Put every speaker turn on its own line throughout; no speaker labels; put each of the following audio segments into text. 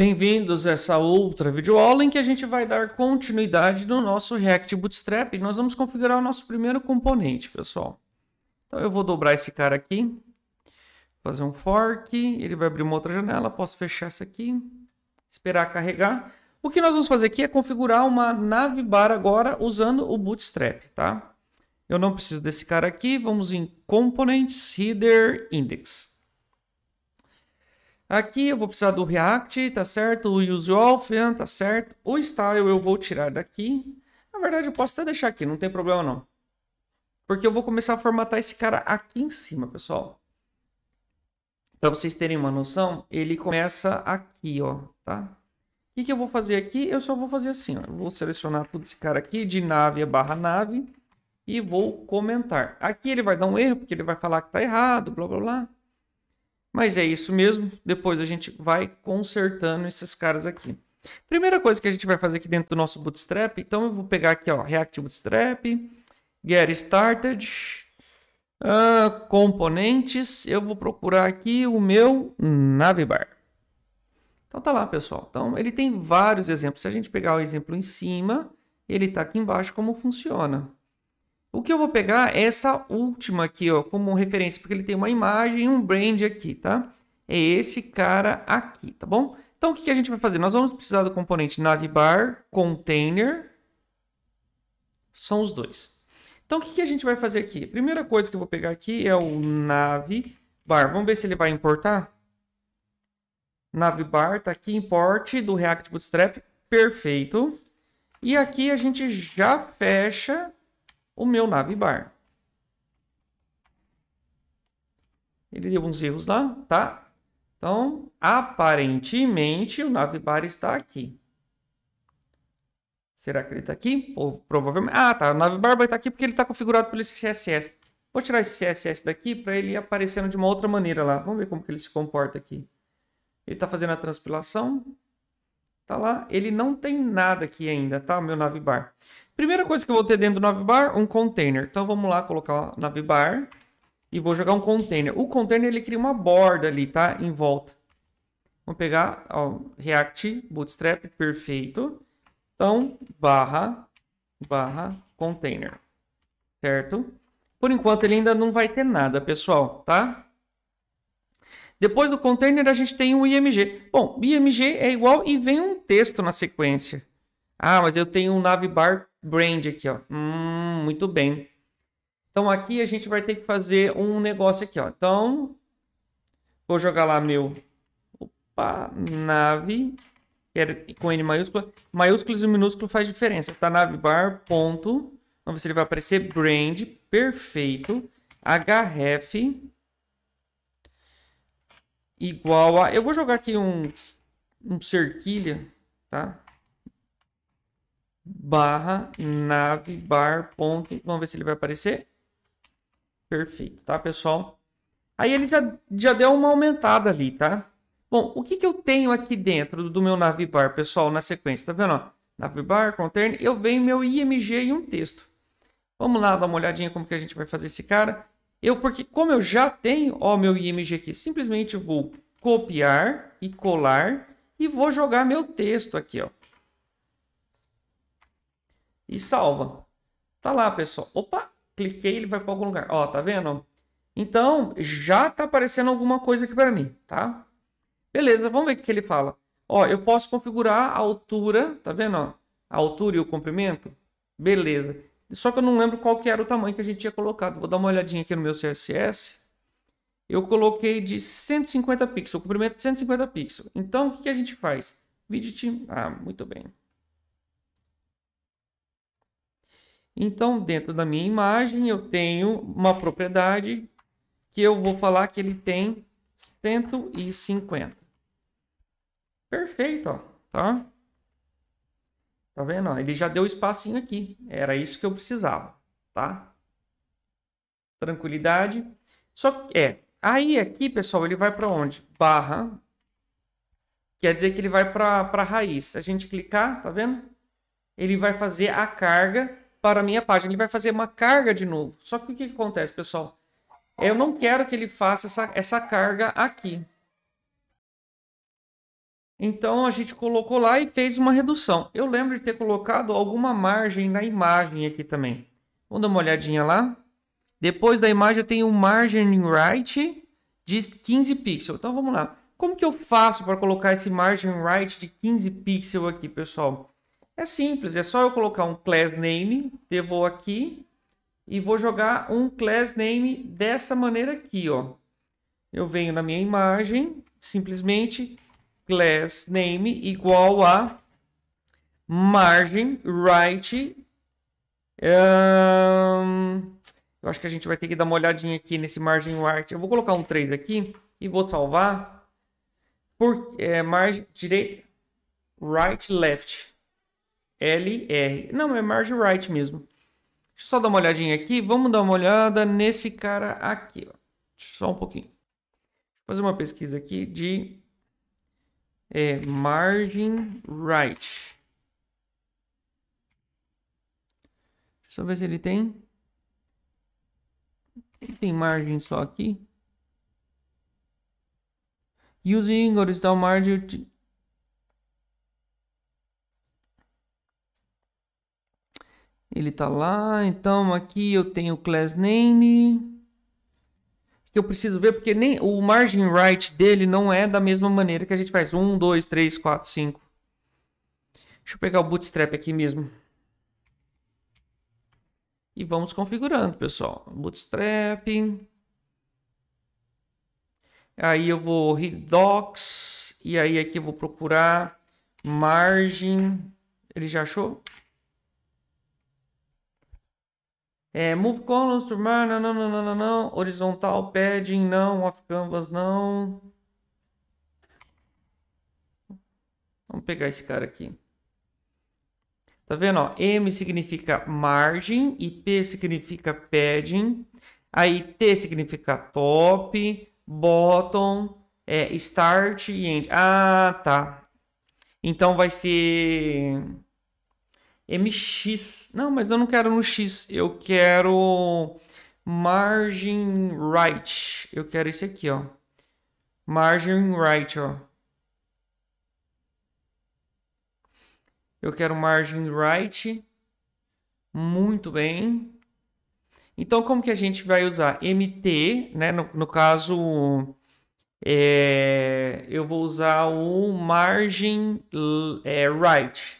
Bem-vindos a essa outra videoaula em que a gente vai dar continuidade no nosso React Bootstrap e nós vamos configurar o nosso primeiro componente, pessoal. Então eu vou dobrar esse cara aqui, fazer um fork, ele vai abrir uma outra janela, posso fechar essa aqui, esperar carregar. O que nós vamos fazer aqui é configurar uma bar agora usando o Bootstrap, tá? Eu não preciso desse cara aqui, vamos em Components, Header, Index. Aqui eu vou precisar do React, tá certo? O usual tá certo? O style eu vou tirar daqui. Na verdade, eu posso até deixar aqui, não tem problema não. Porque eu vou começar a formatar esse cara aqui em cima, pessoal. Para vocês terem uma noção, ele começa aqui, ó, tá? O que, que eu vou fazer aqui? Eu só vou fazer assim, ó. Eu vou selecionar tudo esse cara aqui, de nave barra nave, e vou comentar. Aqui ele vai dar um erro, porque ele vai falar que tá errado, blá, blá, blá. Mas é isso mesmo. Depois a gente vai consertando esses caras aqui. Primeira coisa que a gente vai fazer aqui dentro do nosso Bootstrap, então eu vou pegar aqui, ó, React Bootstrap, Get Started, uh, Componentes, eu vou procurar aqui o meu Navibar. Então tá lá, pessoal. Então ele tem vários exemplos. Se a gente pegar o exemplo em cima, ele tá aqui embaixo como funciona. O que eu vou pegar é essa última aqui, ó, como referência, porque ele tem uma imagem e um brand aqui, tá? É esse cara aqui, tá bom? Então, o que a gente vai fazer? Nós vamos precisar do componente navbar, container, são os dois. Então, o que a gente vai fazer aqui? A primeira coisa que eu vou pegar aqui é o navbar. Vamos ver se ele vai importar? Navbar, tá aqui, import do React Bootstrap, perfeito. E aqui a gente já fecha o meu navbar. Ele deu uns erros lá, tá? Então, aparentemente, o navbar está aqui. Será que ele está aqui? Ou, provavelmente. Ah, tá. O navbar vai estar tá aqui porque ele está configurado pelo CSS. Vou tirar esse CSS daqui para ele ir aparecendo de uma outra maneira lá. Vamos ver como que ele se comporta aqui. Ele está fazendo a transpilação. Tá lá, ele não tem nada aqui ainda, tá? Meu navbar. Primeira coisa que eu vou ter dentro do navbar, um container. Então vamos lá colocar o navbar e vou jogar um container. O container ele cria uma borda ali, tá? Em volta. Vamos pegar ó, React Bootstrap, perfeito. Então, barra, barra, container, certo? Por enquanto ele ainda não vai ter nada, pessoal, tá? Depois do container, a gente tem o IMG. Bom, IMG é igual e vem um texto na sequência. Ah, mas eu tenho um navbar brand aqui, ó. Hum, muito bem. Então, aqui a gente vai ter que fazer um negócio aqui, ó. Então, vou jogar lá meu... Opa, nave... Com N maiúsculo. Maiúsculos e minúsculo faz diferença, tá? Navbar, ponto... Vamos ver se ele vai aparecer. Brand, perfeito. Hf igual a... Eu vou jogar aqui um, um cerquilha, tá? Barra nave bar ponto... Vamos ver se ele vai aparecer. Perfeito, tá, pessoal? Aí ele já, já deu uma aumentada ali, tá? Bom, o que, que eu tenho aqui dentro do meu navbar, pessoal, na sequência? Tá vendo? Ó? Navbar, container, eu venho meu IMG e um texto. Vamos lá dar uma olhadinha como que a gente vai fazer esse cara. Eu, porque como eu já tenho o meu img aqui, simplesmente vou copiar e colar e vou jogar meu texto aqui, ó. E salva. Tá lá, pessoal. Opa, cliquei, ele vai para algum lugar. Ó, tá vendo? Então, já tá aparecendo alguma coisa aqui para mim, tá? Beleza, vamos ver o que ele fala. Ó, eu posso configurar a altura, tá vendo? Ó? A altura e o comprimento. Beleza. Só que eu não lembro qual que era o tamanho que a gente tinha colocado. Vou dar uma olhadinha aqui no meu CSS. Eu coloquei de 150 pixels, comprimento de 150 pixels. Então, o que, que a gente faz? Widget... Ah, muito bem. Então, dentro da minha imagem, eu tenho uma propriedade que eu vou falar que ele tem 150. Perfeito, ó, tá? Tá vendo? Ele já deu espacinho aqui. Era isso que eu precisava, tá? Tranquilidade. Só que, é, aí aqui, pessoal, ele vai para onde? Barra. Quer dizer que ele vai para a raiz. a gente clicar, tá vendo? Ele vai fazer a carga para a minha página. Ele vai fazer uma carga de novo. Só que o que acontece, pessoal? Eu não quero que ele faça essa, essa carga aqui. Então a gente colocou lá e fez uma redução. Eu lembro de ter colocado alguma margem na imagem aqui também. Vamos dar uma olhadinha lá. Depois da imagem eu tenho um margin right de 15 pixels. Então vamos lá. Como que eu faço para colocar esse margin right de 15 pixels aqui, pessoal? É simples, é só eu colocar um class name, eu vou aqui e vou jogar um class name dessa maneira aqui, ó. Eu venho na minha imagem, simplesmente class name igual a margin right. Um, eu acho que a gente vai ter que dar uma olhadinha aqui nesse margin right. Eu vou colocar um 3 aqui e vou salvar. Por, é, margin direito right, left, R Não, é margin right mesmo. Deixa eu só dar uma olhadinha aqui. Vamos dar uma olhada nesse cara aqui. Ó. Só um pouquinho. fazer uma pesquisa aqui de é margin right. Deixa eu ver se ele tem. Ele tem margem só aqui. Using horizontal margin. Ele tá lá. Então aqui eu tenho class name que eu preciso ver, porque nem o margin right dele não é da mesma maneira que a gente faz. 1, 2, 3, 4, 5. Deixa eu pegar o bootstrap aqui mesmo. E vamos configurando, pessoal. Bootstrap. Aí eu vou redox. E aí aqui eu vou procurar margin. Ele já achou? É, move columns to mar, não, não, não, não, não, Horizontal, padding, não. Off canvas, não. Vamos pegar esse cara aqui. Tá vendo? Ó? M significa margem, IP significa padding, aí T significa top, bottom, é, start e end. Ah, tá. Então vai ser MX. Não, mas eu não quero no X. Eu quero margin right. Eu quero esse aqui, ó. Margin right, ó. Eu quero margin right. Muito bem. Então, como que a gente vai usar? MT, né? No, no caso, é, eu vou usar o margin é, right.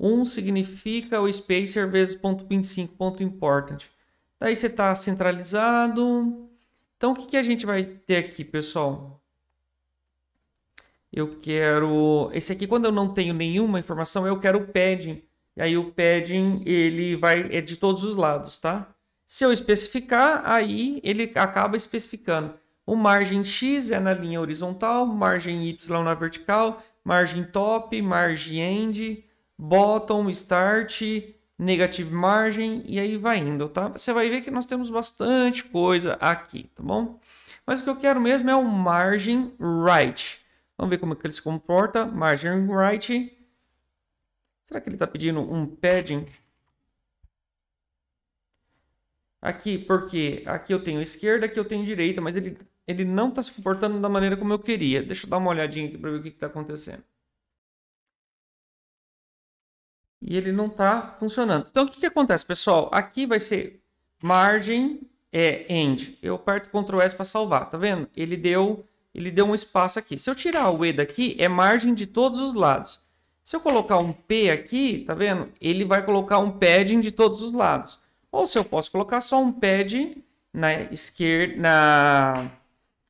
1 significa o spacer vezes ponto 25, ponto important. Daí você está centralizado. Então, o que, que a gente vai ter aqui, pessoal? Eu quero... Esse aqui, quando eu não tenho nenhuma informação, eu quero o padding. E aí o padding, ele vai... É de todos os lados, tá? Se eu especificar, aí ele acaba especificando. O margem X é na linha horizontal, margem Y na vertical, margem top, margem end bottom, start, negative margin e aí vai indo, tá? Você vai ver que nós temos bastante coisa aqui, tá bom? Mas o que eu quero mesmo é o margin right. Vamos ver como é que ele se comporta. Margin right. Será que ele está pedindo um padding? Aqui, porque aqui eu tenho esquerda, aqui eu tenho direita, mas ele, ele não está se comportando da maneira como eu queria. Deixa eu dar uma olhadinha aqui para ver o que está acontecendo e ele não está funcionando. Então, o que, que acontece, pessoal? Aqui vai ser margem é, end. Eu aperto Ctrl S para salvar, tá vendo? Ele deu, ele deu um espaço aqui. Se eu tirar o E daqui, é margem de todos os lados. Se eu colocar um P aqui, tá vendo? Ele vai colocar um padding de todos os lados. Ou se eu posso colocar só um padding na esquerda, na...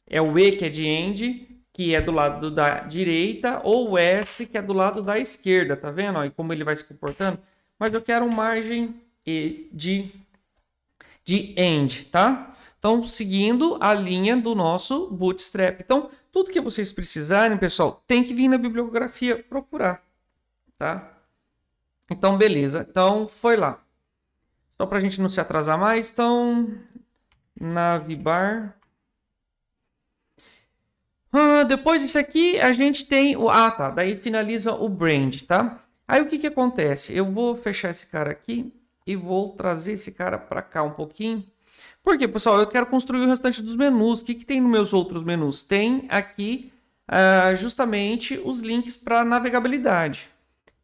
é o E que é de end que é do lado da direita, ou o S, que é do lado da esquerda, tá vendo? e como ele vai se comportando. Mas eu quero margem de, de end, tá? Então, seguindo a linha do nosso bootstrap. Então, tudo que vocês precisarem, pessoal, tem que vir na bibliografia procurar, tá? Então, beleza. Então, foi lá. Só para a gente não se atrasar mais, então, bar ah, depois disso aqui, a gente tem o. Ah, tá. Daí finaliza o brand, tá? Aí o que, que acontece? Eu vou fechar esse cara aqui e vou trazer esse cara para cá um pouquinho. Porque, pessoal, eu quero construir o restante dos menus. O que, que tem nos meus outros menus? Tem aqui ah, justamente os links para navegabilidade.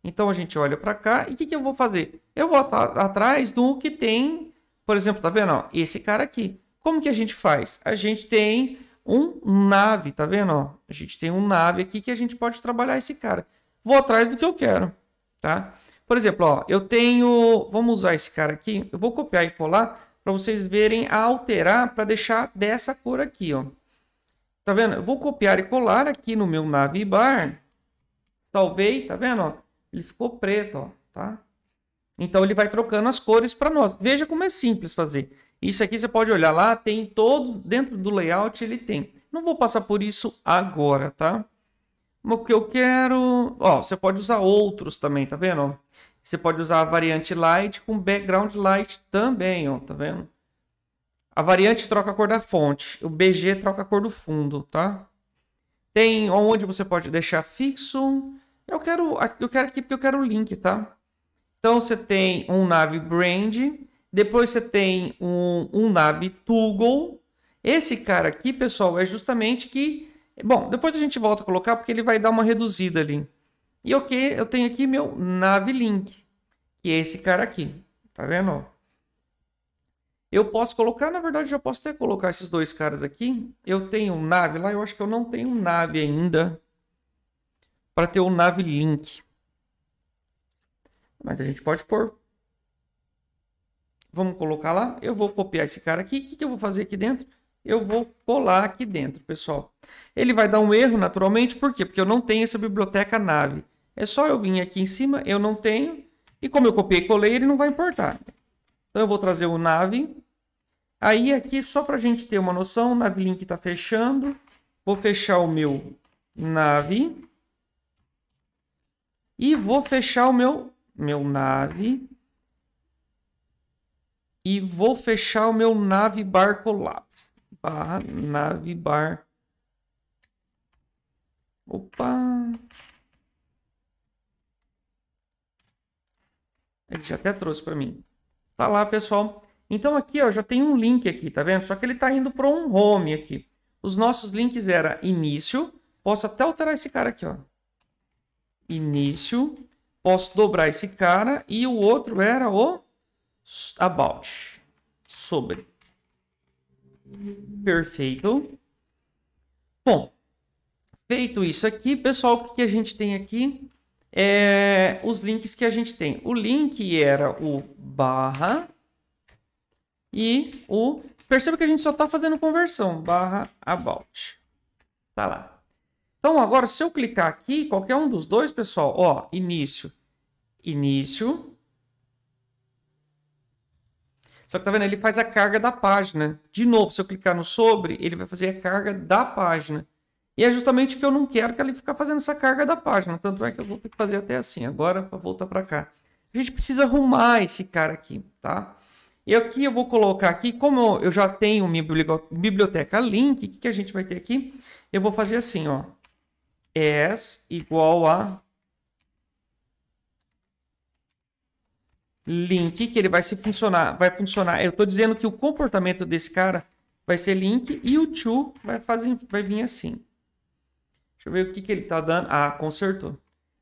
Então a gente olha para cá e o que, que eu vou fazer? Eu vou atrás do que tem, por exemplo, tá vendo? Ó, esse cara aqui. Como que a gente faz? A gente tem um nave, tá vendo? Ó, a gente tem um nave aqui que a gente pode trabalhar esse cara. Vou atrás do que eu quero, tá? Por exemplo, ó, eu tenho... Vamos usar esse cara aqui. Eu vou copiar e colar para vocês verem a alterar para deixar dessa cor aqui, ó. Tá vendo? Eu vou copiar e colar aqui no meu bar. Salvei, tá vendo? Ó, ele ficou preto, ó, tá? Então ele vai trocando as cores para nós. Veja como é simples fazer. Isso aqui você pode olhar lá, tem todo, dentro do layout ele tem. Não vou passar por isso agora, tá? O que eu quero... Ó, você pode usar outros também, tá vendo? Você pode usar a variante light com background light também, ó, tá vendo? A variante troca a cor da fonte, o BG troca a cor do fundo, tá? Tem onde você pode deixar fixo. Eu quero, eu quero aqui porque eu quero o link, tá? Então você tem um nave brand, depois você tem um, um Navi Esse cara aqui, pessoal, é justamente que. Bom, depois a gente volta a colocar porque ele vai dar uma reduzida ali. E que eu tenho aqui meu NaviLink, que é esse cara aqui. Tá vendo? Eu posso colocar, na verdade, já posso até colocar esses dois caras aqui. Eu tenho um nave lá, eu acho que eu não tenho um nave ainda para ter o um nav link. Mas a gente pode pôr. Vamos colocar lá. Eu vou copiar esse cara aqui. O que, que eu vou fazer aqui dentro? Eu vou colar aqui dentro, pessoal. Ele vai dar um erro, naturalmente. Por quê? Porque eu não tenho essa biblioteca nave. É só eu vir aqui em cima. Eu não tenho. E como eu copiei e colei, ele não vai importar. Então, eu vou trazer o nave. Aí, aqui, só para a gente ter uma noção, o nave link está fechando. Vou fechar o meu nave. E vou fechar o meu, meu nave e vou fechar o meu navbar colapso. Barra navbar. Opa! Ele já até trouxe para mim. Tá lá, pessoal. Então aqui, ó, já tem um link aqui, tá vendo? Só que ele tá indo para um home aqui. Os nossos links era início, posso até alterar esse cara aqui, ó. Início, posso dobrar esse cara e o outro era o about sobre. Perfeito. Bom, feito isso aqui, pessoal, o que a gente tem aqui é os links que a gente tem. O link era o barra e o perceba que a gente só está fazendo conversão barra about. Tá lá. Então agora se eu clicar aqui, qualquer um dos dois, pessoal, ó, início, início, só que tá vendo? Ele faz a carga da página. De novo, se eu clicar no sobre, ele vai fazer a carga da página. E é justamente que eu não quero que ele ficar fazendo essa carga da página. Tanto é que eu vou ter que fazer até assim agora para voltar para cá. A gente precisa arrumar esse cara aqui, tá? E aqui eu vou colocar aqui, como eu já tenho minha biblioteca link, o que, que a gente vai ter aqui? Eu vou fazer assim, ó. S igual a link que ele vai se funcionar, vai funcionar. Eu estou dizendo que o comportamento desse cara vai ser link e o to vai fazer, vai vir assim. Deixa eu ver o que, que ele está dando. Ah, consertou.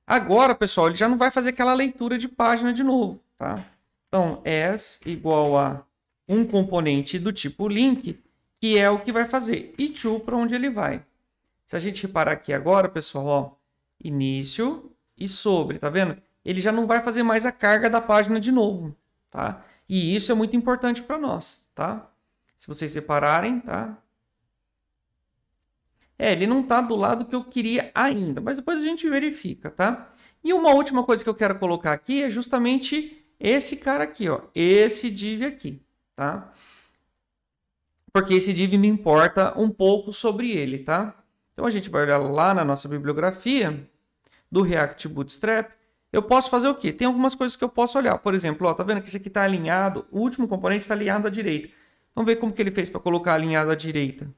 Agora, pessoal, ele já não vai fazer aquela leitura de página de novo, tá? Então, as igual a um componente do tipo link, que é o que vai fazer. E to para onde ele vai. Se a gente reparar aqui agora, pessoal, ó, início e sobre, tá vendo? ele já não vai fazer mais a carga da página de novo, tá? E isso é muito importante para nós, tá? Se vocês separarem, tá? É, ele não está do lado que eu queria ainda, mas depois a gente verifica, tá? E uma última coisa que eu quero colocar aqui é justamente esse cara aqui, ó, esse div aqui, tá? Porque esse div me importa um pouco sobre ele, tá? Então a gente vai olhar lá na nossa bibliografia do React Bootstrap eu posso fazer o quê? Tem algumas coisas que eu posso olhar. Por exemplo, ó, tá vendo que esse aqui está alinhado, o último componente está alinhado à direita. Vamos ver como que ele fez para colocar alinhado à direita.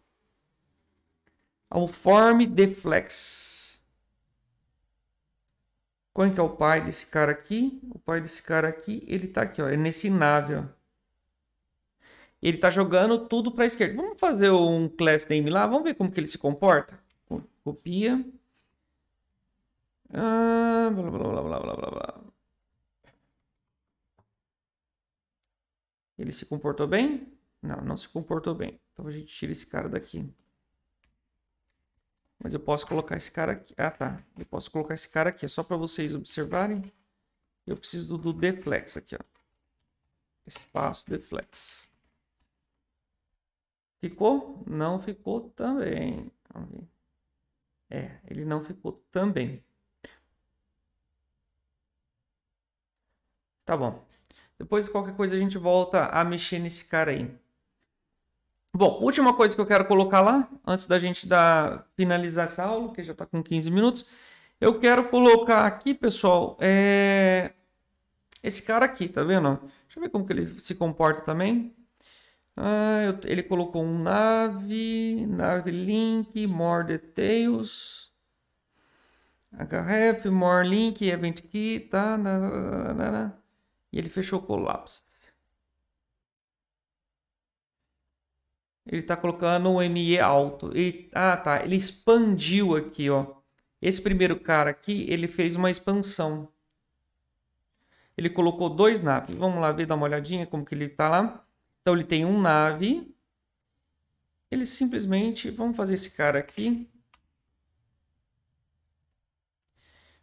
O form deflex. Qual que é o pai desse cara aqui? O pai desse cara aqui, ele está aqui, ó, é nesse nave, ó. Ele está jogando tudo para a esquerda. Vamos fazer um class name lá, vamos ver como que ele se comporta. Copia blá, ah, blá, blá, blá, blá, blá, blá. Ele se comportou bem? Não, não se comportou bem. Então a gente tira esse cara daqui. Mas eu posso colocar esse cara aqui. Ah, tá. Eu posso colocar esse cara aqui. É só para vocês observarem. Eu preciso do deflex aqui, ó. Espaço deflex. Ficou? Não ficou também. É, ele não ficou também. Tá bom. Depois, de qualquer coisa, a gente volta a mexer nesse cara aí. Bom, última coisa que eu quero colocar lá, antes da gente dar, finalizar essa aula, que já está com 15 minutos. Eu quero colocar aqui, pessoal, é... esse cara aqui, tá vendo? Deixa eu ver como que ele se comporta também. Ah, eu... ele colocou um nave, nave link, more details, href, more link, event key, tá? E ele fechou collapsed. Ele está colocando o ME alto. Ele, ah, tá. Ele expandiu aqui, ó. Esse primeiro cara aqui, ele fez uma expansão. Ele colocou dois naves. Vamos lá ver, dar uma olhadinha como que ele está lá. Então, ele tem um nave. Ele simplesmente... Vamos fazer esse cara aqui.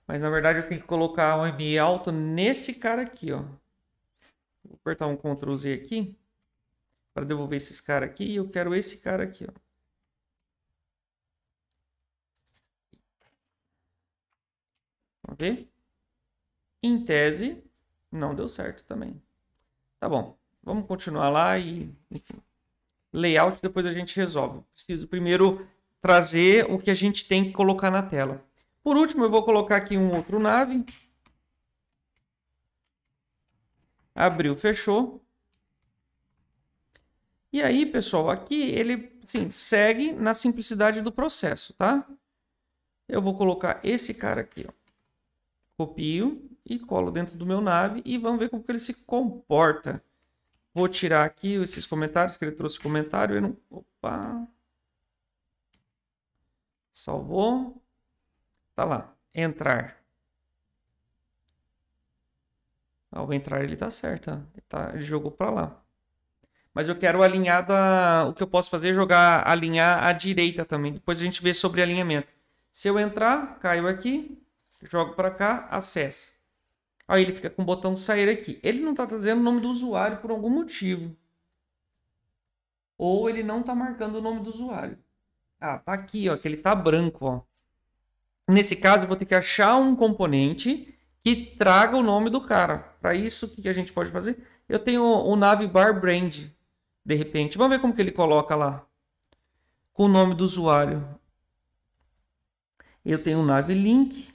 Mas na verdade eu tenho que colocar o ME alto nesse cara aqui, ó. Vou apertar um Ctrl Z aqui. Para devolver esses caras aqui. E eu quero esse cara aqui, ó. Vamos ver? Em tese, não deu certo também. Tá bom. Vamos continuar lá e, enfim. Layout depois a gente resolve. Preciso primeiro trazer o que a gente tem que colocar na tela. Por último, eu vou colocar aqui um outro nave. Abriu, fechou. E aí, pessoal, aqui ele sim, segue na simplicidade do processo, tá? Eu vou colocar esse cara aqui, ó. Copio e colo dentro do meu nave e vamos ver como que ele se comporta. Vou tirar aqui esses comentários que ele trouxe comentário. Eu não... Opa! Salvou. Tá lá. Entrar. ao ah, o entrar ele tá certo. Ele, tá, ele jogou para lá. Mas eu quero alinhar da... O que eu posso fazer é jogar, alinhar à direita também. Depois a gente vê sobre alinhamento. Se eu entrar, caio aqui, jogo para cá, acessa. Aí ele fica com o botão sair aqui. Ele não está trazendo o nome do usuário por algum motivo. Ou ele não está marcando o nome do usuário. Ah, tá aqui, ó, que ele tá branco, ó. Nesse caso, eu vou ter que achar um componente que traga o nome do cara. Para isso, o que a gente pode fazer? Eu tenho o Navbar Brand, de repente. Vamos ver como que ele coloca lá. Com o nome do usuário. Eu tenho um NavLink.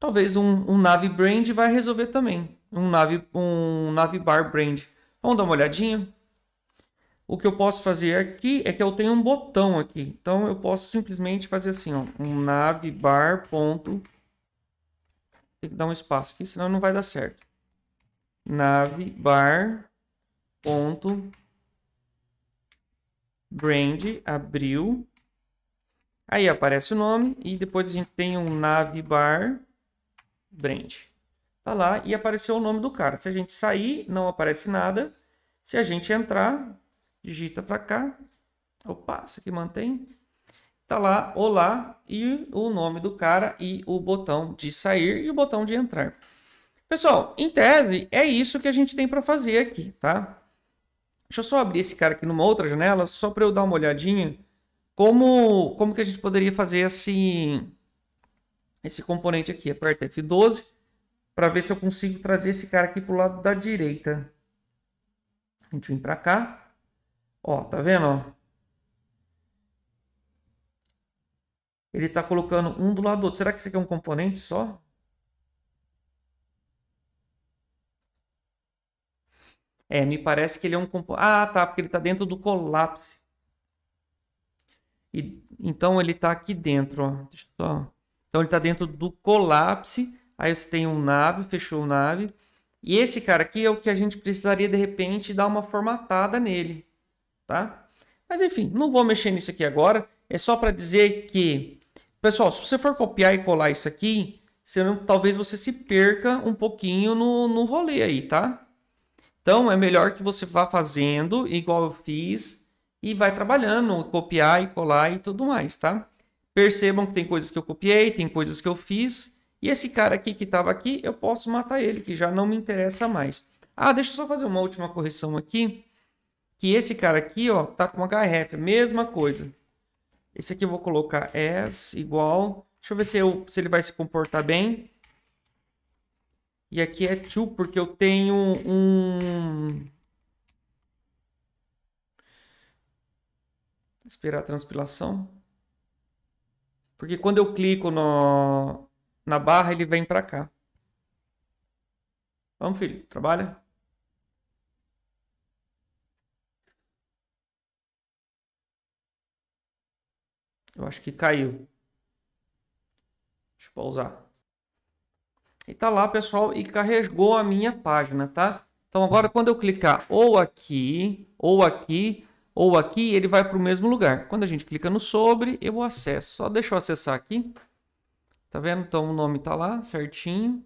Talvez um, um NavBrand vai resolver também. Um, Nav, um NavBar Brand. Vamos dar uma olhadinha o que eu posso fazer aqui é que eu tenho um botão aqui. Então, eu posso simplesmente fazer assim, ó, um navbar ponto... Tem que dar um espaço aqui, senão não vai dar certo. Navbar ponto... Brand, abriu. Aí aparece o nome e depois a gente tem um navbar brand. Tá lá e apareceu o nome do cara. Se a gente sair, não aparece nada. Se a gente entrar, digita para cá, opa, isso aqui mantém, tá lá, olá, e o nome do cara, e o botão de sair e o botão de entrar. Pessoal, em tese, é isso que a gente tem para fazer aqui, tá? Deixa eu só abrir esse cara aqui numa outra janela, só para eu dar uma olhadinha. Como, como que a gente poderia fazer esse, esse componente aqui? Aperta F12 para ver se eu consigo trazer esse cara aqui para o lado da direita. A gente vem para cá. Ó, tá vendo? Ele tá colocando um do lado do outro. Será que isso aqui é um componente só? É, me parece que ele é um componente. Ah, tá, porque ele tá dentro do colapso. E, então ele tá aqui dentro, ó. Só... Então ele tá dentro do colapso. Aí você tem um nave, fechou o nave. E esse cara aqui é o que a gente precisaria de repente dar uma formatada nele tá? Mas enfim, não vou mexer nisso aqui agora. É só para dizer que, pessoal, se você for copiar e colar isso aqui, senão, talvez você se perca um pouquinho no, no rolê aí, tá? Então é melhor que você vá fazendo igual eu fiz e vai trabalhando, copiar e colar e tudo mais, tá? Percebam que tem coisas que eu copiei, tem coisas que eu fiz. E esse cara aqui que estava aqui, eu posso matar ele, que já não me interessa mais. Ah, deixa eu só fazer uma última correção aqui. Que esse cara aqui, ó, tá com uma href, mesma coisa. Esse aqui eu vou colocar as igual. Deixa eu ver se, eu, se ele vai se comportar bem. E aqui é to, porque eu tenho um... Esperar a transpilação. Porque quando eu clico no, na barra, ele vem para cá. Vamos, filho. Trabalha. Eu acho que caiu. Deixa eu pausar. E tá lá, pessoal, e carregou a minha página, tá? Então agora quando eu clicar ou aqui, ou aqui, ou aqui, ele vai para o mesmo lugar. Quando a gente clica no sobre, eu acesso. Só deixa eu acessar aqui. Tá vendo? Então o nome tá lá certinho.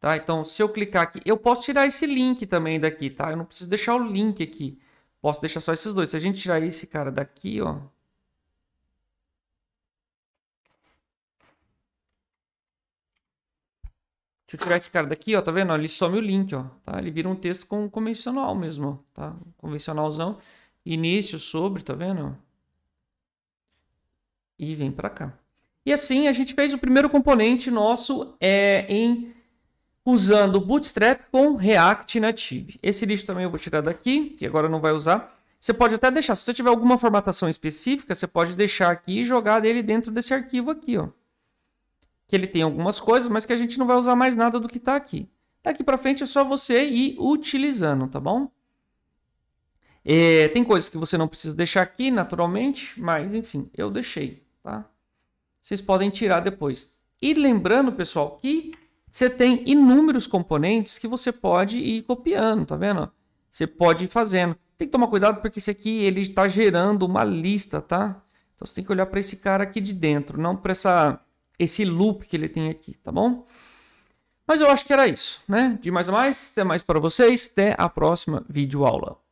Tá? Então se eu clicar aqui, eu posso tirar esse link também daqui, tá? Eu não preciso deixar o link aqui. Posso deixar só esses dois. Se a gente tirar esse cara daqui, ó, eu tirar esse cara daqui, ó, tá vendo? Ele some o link, ó, tá? Ele vira um texto com convencional mesmo, tá? Convencionalzão. Início, sobre, tá vendo? E vem para cá. E assim a gente fez o primeiro componente nosso é, em usando Bootstrap com React Native. Esse lixo também eu vou tirar daqui, que agora não vai usar. Você pode até deixar, se você tiver alguma formatação específica, você pode deixar aqui e jogar ele dentro desse arquivo aqui, ó que ele tem algumas coisas, mas que a gente não vai usar mais nada do que está aqui. Daqui tá para frente é só você ir utilizando, tá bom? É, tem coisas que você não precisa deixar aqui, naturalmente, mas enfim, eu deixei, tá? Vocês podem tirar depois. E lembrando, pessoal, que você tem inúmeros componentes que você pode ir copiando, tá vendo? Você pode ir fazendo. Tem que tomar cuidado porque esse aqui ele está gerando uma lista, tá? Então você tem que olhar para esse cara aqui de dentro, não para essa esse loop que ele tem aqui, tá bom? Mas eu acho que era isso, né? De mais a mais, até mais para vocês, até a próxima vídeo aula.